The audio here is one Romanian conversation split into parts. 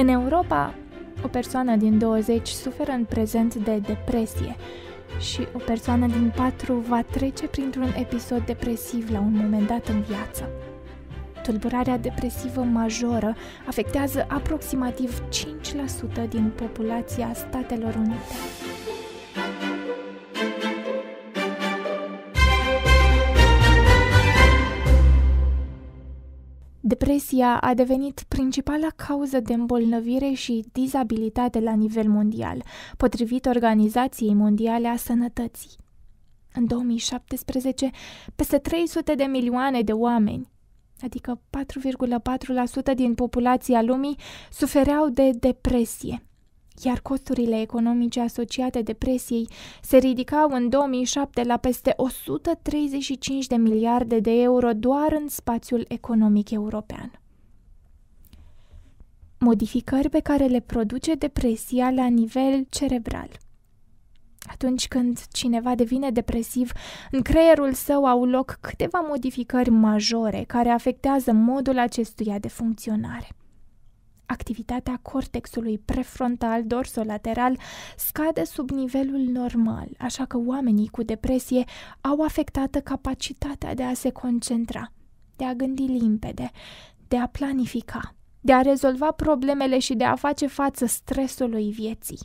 În Europa, o persoană din 20 suferă în prezent de depresie și o persoană din 4 va trece printr-un episod depresiv la un moment dat în viață. Tulburarea depresivă majoră afectează aproximativ 5% din populația Statelor Unite. Depresia a devenit principala cauză de îmbolnăvire și dizabilitate la nivel mondial, potrivit Organizației Mondiale a Sănătății. În 2017, peste 300 de milioane de oameni, adică 4,4% din populația lumii, sufereau de depresie, iar costurile economice asociate depresiei se ridicau în 2007 la peste 135 de miliarde de euro doar în spațiul economic european. Modificări pe care le produce depresia la nivel cerebral. Atunci când cineva devine depresiv, în creierul său au loc câteva modificări majore care afectează modul acestuia de funcționare activitatea cortexului prefrontal dorsolateral scade sub nivelul normal, așa că oamenii cu depresie au afectată capacitatea de a se concentra, de a gândi limpede, de a planifica, de a rezolva problemele și de a face față stresului vieții.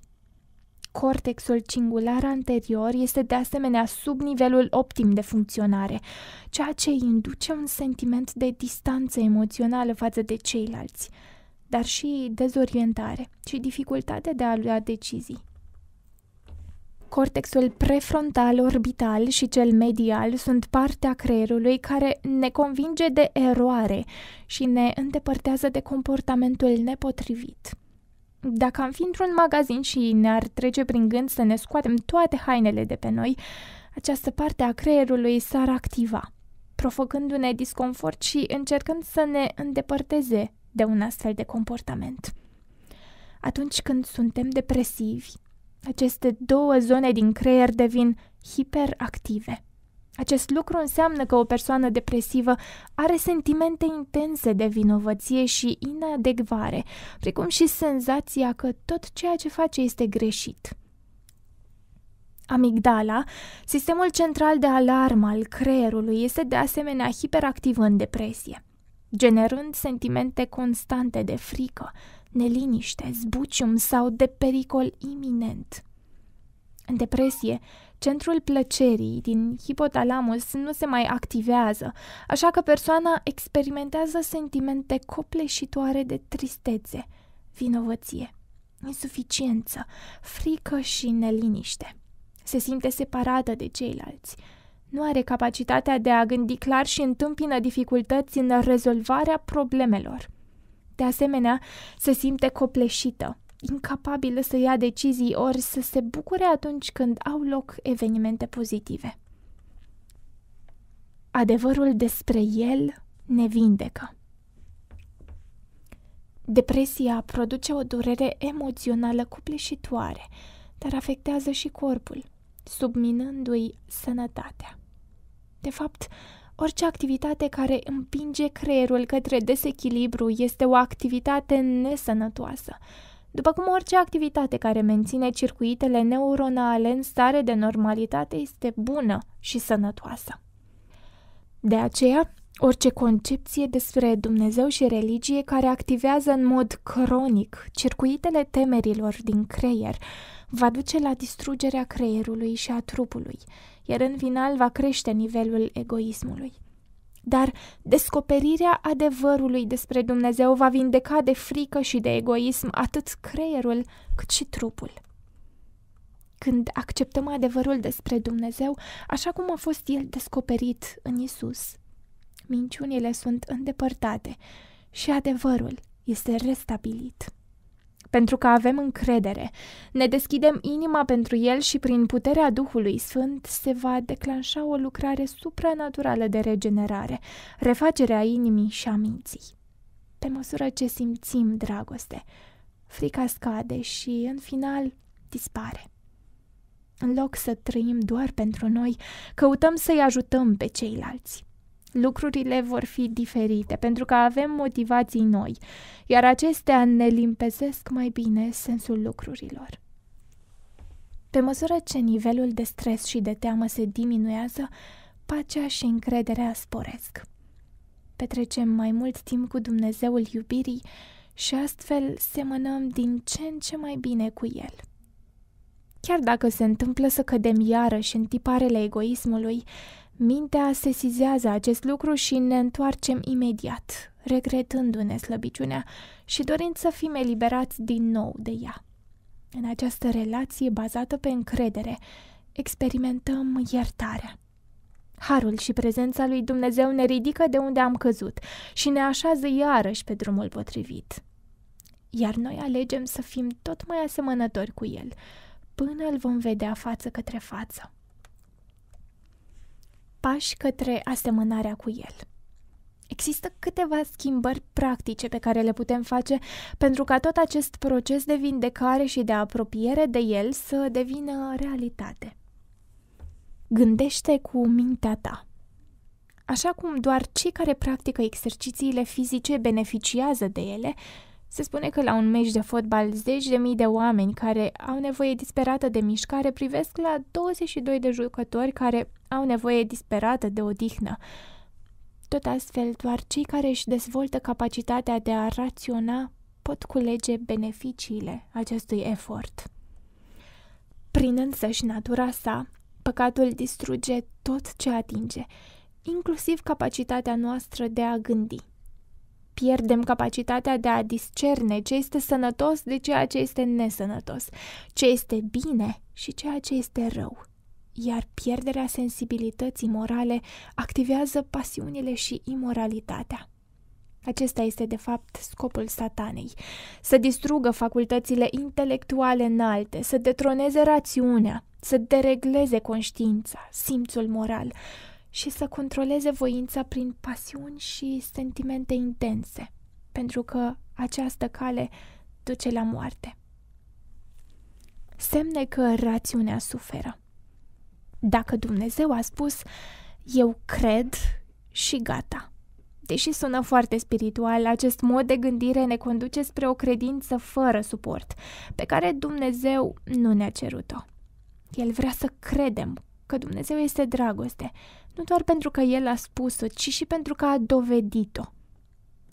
Cortexul cingular anterior este de asemenea sub nivelul optim de funcționare, ceea ce induce un sentiment de distanță emoțională față de ceilalți dar și dezorientare și dificultate de a lua decizii. Cortexul prefrontal orbital și cel medial sunt partea creierului care ne convinge de eroare și ne îndepărtează de comportamentul nepotrivit. Dacă am fi într-un magazin și ne-ar trece prin gând să ne scoatem toate hainele de pe noi, această parte a creierului s-ar activa, provocându-ne disconfort și încercând să ne îndepărteze de un astfel de comportament. Atunci când suntem depresivi, aceste două zone din creier devin hiperactive. Acest lucru înseamnă că o persoană depresivă are sentimente intense de vinovăție și inadecvare, precum și senzația că tot ceea ce face este greșit. Amigdala, sistemul central de alarmă al creierului, este de asemenea hiperactiv în depresie generând sentimente constante de frică, neliniște, zbucium sau de pericol iminent. În depresie, centrul plăcerii din hipotalamus nu se mai activează, așa că persoana experimentează sentimente copleșitoare de tristețe, vinovăție, insuficiență, frică și neliniște. Se simte separată de ceilalți, nu are capacitatea de a gândi clar și întâmpină dificultăți în rezolvarea problemelor. De asemenea, se simte copleșită, incapabilă să ia decizii ori să se bucure atunci când au loc evenimente pozitive. Adevărul despre el ne vindecă. Depresia produce o durere emoțională cupleșitoare, dar afectează și corpul, subminându-i sănătatea. De fapt, orice activitate care împinge creierul către desechilibru este o activitate nesănătoasă. După cum orice activitate care menține circuitele neuronale în stare de normalitate este bună și sănătoasă. De aceea, orice concepție despre Dumnezeu și religie care activează în mod cronic circuitele temerilor din creier va duce la distrugerea creierului și a trupului iar în final va crește nivelul egoismului. Dar descoperirea adevărului despre Dumnezeu va vindeca de frică și de egoism atât creierul cât și trupul. Când acceptăm adevărul despre Dumnezeu, așa cum a fost el descoperit în Isus, minciunile sunt îndepărtate și adevărul este restabilit pentru că avem încredere. Ne deschidem inima pentru El și prin puterea Duhului Sfânt se va declanșa o lucrare supranaturală de regenerare, refacerea inimii și a minții. Pe măsură ce simțim dragoste, frica scade și, în final, dispare. În loc să trăim doar pentru noi, căutăm să-i ajutăm pe ceilalți lucrurile vor fi diferite, pentru că avem motivații noi, iar acestea ne limpezesc mai bine sensul lucrurilor. Pe măsură ce nivelul de stres și de teamă se diminuează, pacea și încrederea sporesc. Petrecem mai mult timp cu Dumnezeul iubirii și astfel semănăm din ce în ce mai bine cu El. Chiar dacă se întâmplă să cădem iarăși în tiparele egoismului, Mintea sesizează acest lucru și ne întoarcem imediat, regretându-ne slăbiciunea și dorind să fim eliberați din nou de ea. În această relație bazată pe încredere, experimentăm iertarea. Harul și prezența lui Dumnezeu ne ridică de unde am căzut și ne așează iarăși pe drumul potrivit. Iar noi alegem să fim tot mai asemănători cu el, până îl vom vedea față către față pași către asemănarea cu el. Există câteva schimbări practice pe care le putem face pentru ca tot acest proces de vindecare și de apropiere de el să devină realitate. Gândește cu mintea ta. Așa cum doar cei care practică exercițiile fizice beneficiază de ele, se spune că la un meci de fotbal zeci de mii de oameni care au nevoie disperată de mișcare privesc la 22 de jucători care au nevoie disperată de odihnă. Tot astfel, doar cei care își dezvoltă capacitatea de a raționa pot culege beneficiile acestui efort. Prin însăși natura sa, păcatul distruge tot ce atinge, inclusiv capacitatea noastră de a gândi – pierdem capacitatea de a discerne ce este sănătos de ceea ce este nesănătos, ce este bine și ceea ce este rău. Iar pierderea sensibilității morale activează pasiunile și imoralitatea. Acesta este, de fapt, scopul satanei: să distrugă facultățile intelectuale înalte, să detroneze rațiunea, să deregleze conștiința, simțul moral și să controleze voința prin pasiuni și sentimente intense, pentru că această cale duce la moarte. Semne că rațiunea suferă. Dacă Dumnezeu a spus, eu cred și gata. Deși sună foarte spiritual, acest mod de gândire ne conduce spre o credință fără suport, pe care Dumnezeu nu ne-a cerut-o. El vrea să credem că Dumnezeu este dragoste, nu doar pentru că El a spus-o, ci și pentru că a dovedit-o.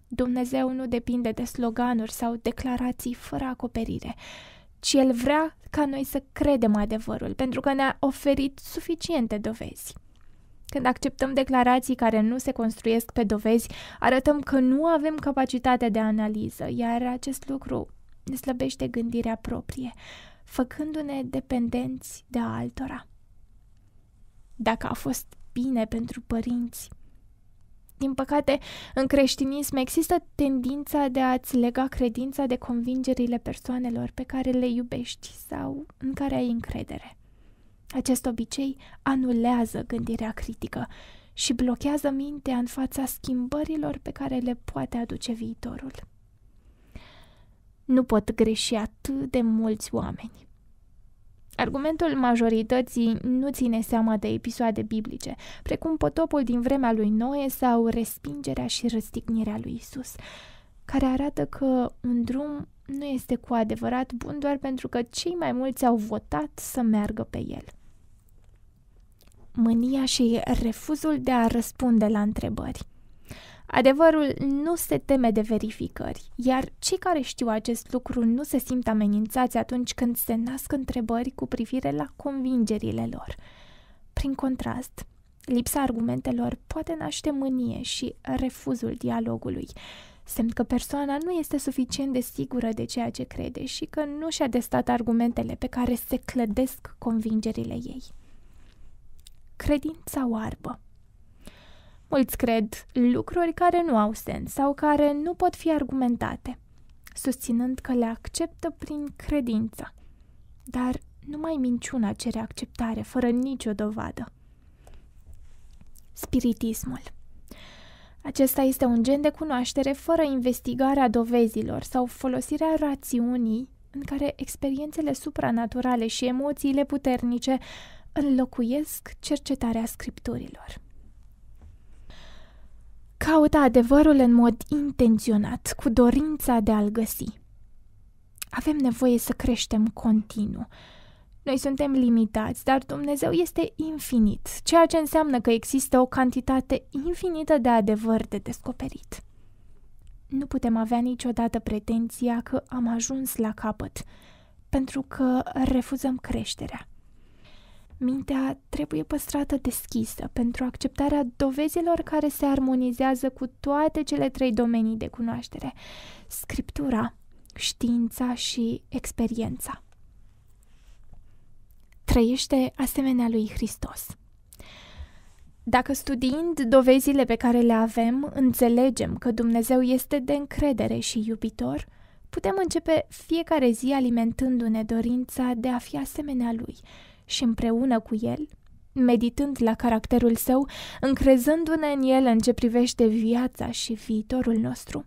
Dumnezeu nu depinde de sloganuri sau declarații fără acoperire, ci El vrea ca noi să credem adevărul, pentru că ne-a oferit suficiente dovezi. Când acceptăm declarații care nu se construiesc pe dovezi, arătăm că nu avem capacitatea de analiză, iar acest lucru ne slăbește gândirea proprie, făcându-ne dependenți de altora dacă a fost bine pentru părinți. Din păcate, în creștinism există tendința de a-ți lega credința de convingerile persoanelor pe care le iubești sau în care ai încredere. Acest obicei anulează gândirea critică și blochează mintea în fața schimbărilor pe care le poate aduce viitorul. Nu pot greși atât de mulți oameni. Argumentul majorității nu ține seama de episoade biblice, precum potopul din vremea lui Noe sau respingerea și răstignirea lui Isus, care arată că un drum nu este cu adevărat bun doar pentru că cei mai mulți au votat să meargă pe el. Mânia și refuzul de a răspunde la întrebări. Adevărul nu se teme de verificări, iar cei care știu acest lucru nu se simt amenințați atunci când se nasc întrebări cu privire la convingerile lor. Prin contrast, lipsa argumentelor poate naște mânie și refuzul dialogului, semn că persoana nu este suficient de sigură de ceea ce crede și că nu și-a destat argumentele pe care se clădesc convingerile ei. Credința oarbă Mulți cred lucruri care nu au sens sau care nu pot fi argumentate, susținând că le acceptă prin credință. Dar numai minciuna cere acceptare fără nicio dovadă. Spiritismul acesta este un gen de cunoaștere fără investigarea dovezilor sau folosirea rațiunii în care experiențele supranaturale și emoțiile puternice înlocuiesc cercetarea scripturilor caută adevărul în mod intenționat, cu dorința de a-l găsi. Avem nevoie să creștem continuu. Noi suntem limitați, dar Dumnezeu este infinit, ceea ce înseamnă că există o cantitate infinită de adevăr de descoperit. Nu putem avea niciodată pretenția că am ajuns la capăt, pentru că refuzăm creșterea. Mintea trebuie păstrată deschisă pentru acceptarea dovezilor care se armonizează cu toate cele trei domenii de cunoaștere: scriptura, știința și experiența. Trăiește asemenea lui Hristos. Dacă studiind dovezile pe care le avem, înțelegem că Dumnezeu este de încredere și iubitor, putem începe fiecare zi alimentându-ne dorința de a fi asemenea lui și împreună cu el, meditând la caracterul său, încrezându-ne în el în ce privește viața și viitorul nostru,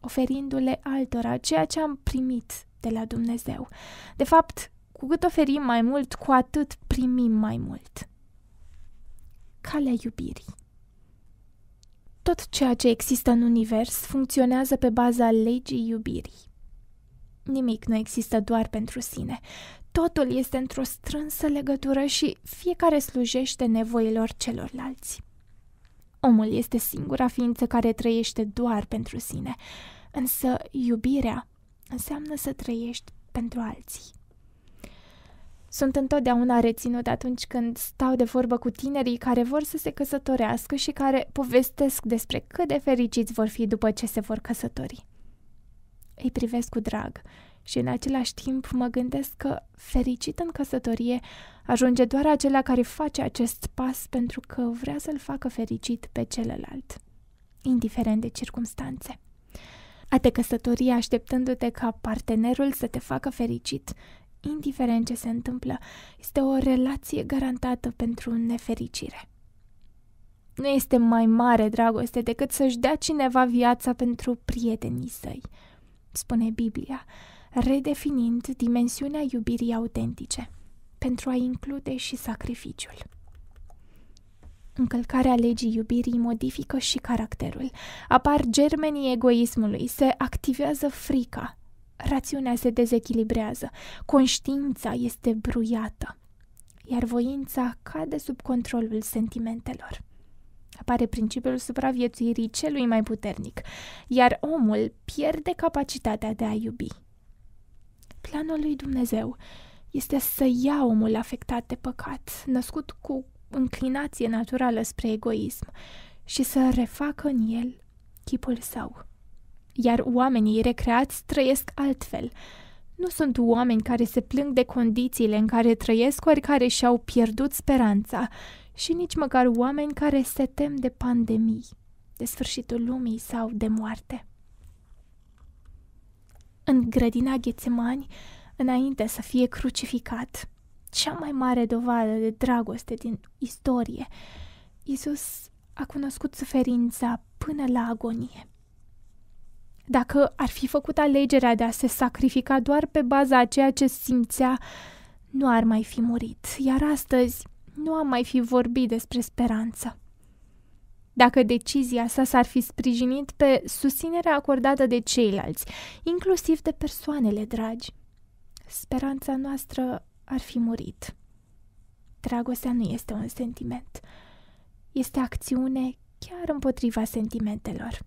oferindu-le altora ceea ce am primit de la Dumnezeu. De fapt, cu cât oferim mai mult, cu atât primim mai mult. Calea iubirii tot ceea ce există în univers funcționează pe baza legii iubirii. Nimic nu există doar pentru sine. Totul este într-o strânsă legătură și fiecare slujește nevoilor celorlalți. Omul este singura ființă care trăiește doar pentru sine, însă iubirea înseamnă să trăiești pentru alții. Sunt întotdeauna reținut atunci când stau de vorbă cu tinerii care vor să se căsătorească și care povestesc despre cât de fericiți vor fi după ce se vor căsători. Îi privesc cu drag și în același timp mă gândesc că, fericit în căsătorie, ajunge doar acela care face acest pas pentru că vrea să-l facă fericit pe celălalt, indiferent de circumstanțe. A te căsători așteptându-te ca partenerul să te facă fericit, indiferent ce se întâmplă, este o relație garantată pentru nefericire. Nu este mai mare dragoste decât să-și dea cineva viața pentru prietenii săi, spune Biblia redefinind dimensiunea iubirii autentice, pentru a include și sacrificiul. Încălcarea legii iubirii modifică și caracterul. Apar germenii egoismului, se activează frica, rațiunea se dezechilibrează, conștiința este bruiată, iar voința cade sub controlul sentimentelor. Apare principiul supraviețuirii celui mai puternic, iar omul pierde capacitatea de a iubi planul lui Dumnezeu este să ia omul afectat de păcat, născut cu înclinație naturală spre egoism, și să refacă în el chipul său. Iar oamenii recreați trăiesc altfel. Nu sunt oameni care se plâng de condițiile în care trăiesc, ori care și-au pierdut speranța, și nici măcar oameni care se tem de pandemii, de sfârșitul lumii sau de moarte în grădina Ghețemani înainte să fie crucificat. Cea mai mare dovadă de dragoste din istorie. Isus a cunoscut suferința până la agonie. Dacă ar fi făcut alegerea de a se sacrifica doar pe baza a ceea ce simțea, nu ar mai fi murit, iar astăzi nu am mai fi vorbit despre speranță dacă decizia sa s-ar fi sprijinit pe susținerea acordată de ceilalți, inclusiv de persoanele dragi. Speranța noastră ar fi murit. Dragostea nu este un sentiment. Este acțiune chiar împotriva sentimentelor.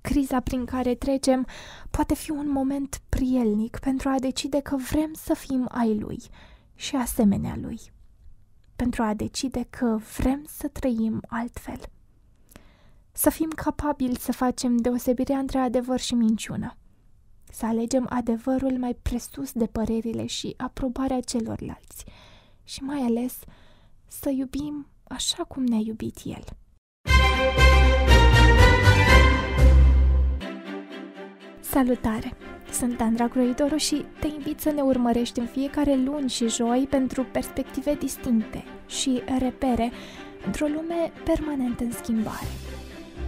Criza prin care trecem poate fi un moment prielnic pentru a decide că vrem să fim ai lui și asemenea lui pentru a decide că vrem să trăim altfel. Să fim capabili să facem deosebirea între adevăr și minciună. Să alegem adevărul mai presus de părerile și aprobarea celorlalți și mai ales să iubim așa cum ne-a iubit El. Salutare! Sunt Andra Croitoru și te invit să ne urmărești în fiecare luni și joi pentru perspective distincte și repere într-o lume permanent în schimbare.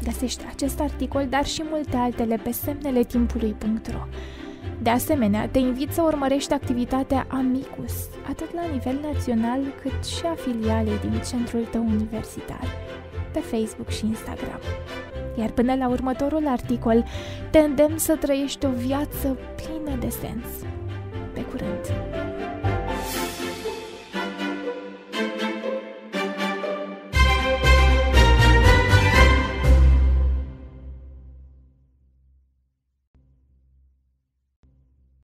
Găsești acest articol, dar și multe altele pe semnele timpului.ro. De asemenea, te invit să urmărești activitatea Amicus, atât la nivel național cât și a filialei din centrul tău universitar, pe Facebook și Instagram. Iar până la următorul articol, te îndemn să trăiești o viață plină de sens. Pe curând!